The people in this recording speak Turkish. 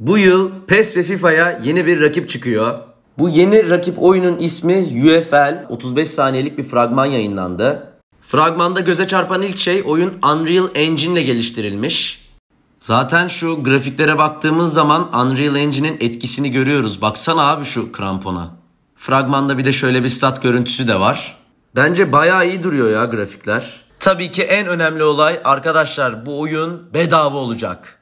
Bu yıl PES ve FIFA'ya yeni bir rakip çıkıyor. Bu yeni rakip oyunun ismi UFL. 35 saniyelik bir fragman yayınlandı. Fragmanda göze çarpan ilk şey oyun Unreal Engine ile geliştirilmiş. Zaten şu grafiklere baktığımız zaman Unreal Engine'in etkisini görüyoruz. Baksana abi şu krampona. Fragmanda bir de şöyle bir stat görüntüsü de var. Bence bayağı iyi duruyor ya grafikler. Tabii ki en önemli olay arkadaşlar bu oyun bedava olacak.